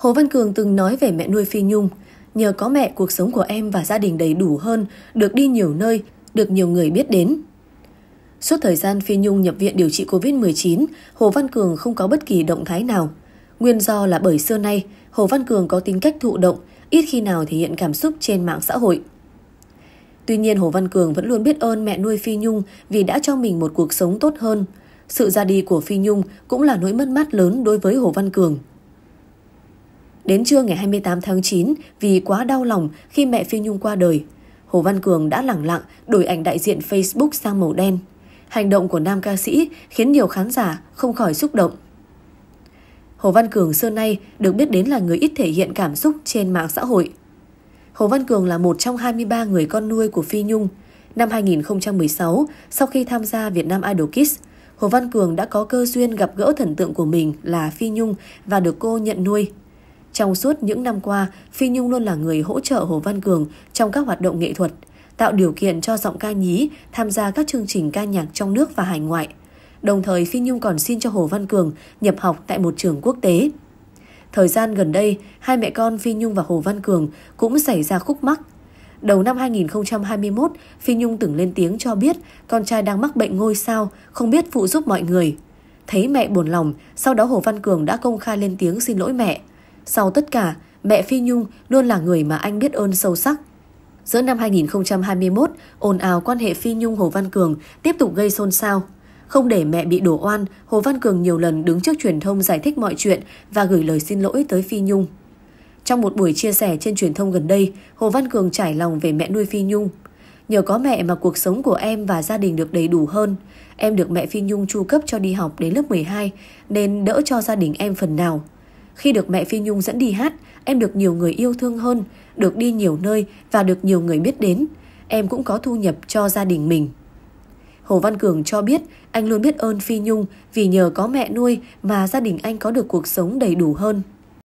Hồ Văn Cường từng nói về mẹ nuôi Phi Nhung, nhờ có mẹ cuộc sống của em và gia đình đầy đủ hơn, được đi nhiều nơi, được nhiều người biết đến. Suốt thời gian Phi Nhung nhập viện điều trị COVID-19, Hồ Văn Cường không có bất kỳ động thái nào. Nguyên do là bởi xưa nay, Hồ Văn Cường có tính cách thụ động, ít khi nào thể hiện cảm xúc trên mạng xã hội. Tuy nhiên Hồ Văn Cường vẫn luôn biết ơn mẹ nuôi Phi Nhung vì đã cho mình một cuộc sống tốt hơn. Sự ra đi của Phi Nhung cũng là nỗi mất mát lớn đối với Hồ Văn Cường. Đến trưa ngày 28 tháng 9, vì quá đau lòng khi mẹ Phi Nhung qua đời, Hồ Văn Cường đã lẳng lặng đổi ảnh đại diện Facebook sang màu đen. Hành động của nam ca sĩ khiến nhiều khán giả không khỏi xúc động. Hồ Văn Cường xưa nay được biết đến là người ít thể hiện cảm xúc trên mạng xã hội. Hồ Văn Cường là một trong 23 người con nuôi của Phi Nhung. Năm 2016, sau khi tham gia Việt Nam Idol Kids, Hồ Văn Cường đã có cơ duyên gặp gỡ thần tượng của mình là Phi Nhung và được cô nhận nuôi. Trong suốt những năm qua, Phi Nhung luôn là người hỗ trợ Hồ Văn Cường trong các hoạt động nghệ thuật, tạo điều kiện cho giọng ca nhí tham gia các chương trình ca nhạc trong nước và hải ngoại. Đồng thời Phi Nhung còn xin cho Hồ Văn Cường nhập học tại một trường quốc tế. Thời gian gần đây, hai mẹ con Phi Nhung và Hồ Văn Cường cũng xảy ra khúc mắc. Đầu năm 2021, Phi Nhung từng lên tiếng cho biết con trai đang mắc bệnh ngôi sao, không biết phụ giúp mọi người. Thấy mẹ buồn lòng, sau đó Hồ Văn Cường đã công khai lên tiếng xin lỗi mẹ. Sau tất cả, mẹ Phi Nhung luôn là người mà anh biết ơn sâu sắc. Giữa năm 2021, ồn ào quan hệ Phi Nhung-Hồ Văn Cường tiếp tục gây xôn xao. Không để mẹ bị đổ oan, Hồ Văn Cường nhiều lần đứng trước truyền thông giải thích mọi chuyện và gửi lời xin lỗi tới Phi Nhung. Trong một buổi chia sẻ trên truyền thông gần đây, Hồ Văn Cường trải lòng về mẹ nuôi Phi Nhung. Nhờ có mẹ mà cuộc sống của em và gia đình được đầy đủ hơn. Em được mẹ Phi Nhung chu cấp cho đi học đến lớp 12 nên đỡ cho gia đình em phần nào. Khi được mẹ Phi Nhung dẫn đi hát, em được nhiều người yêu thương hơn, được đi nhiều nơi và được nhiều người biết đến. Em cũng có thu nhập cho gia đình mình. Hồ Văn Cường cho biết anh luôn biết ơn Phi Nhung vì nhờ có mẹ nuôi mà gia đình anh có được cuộc sống đầy đủ hơn.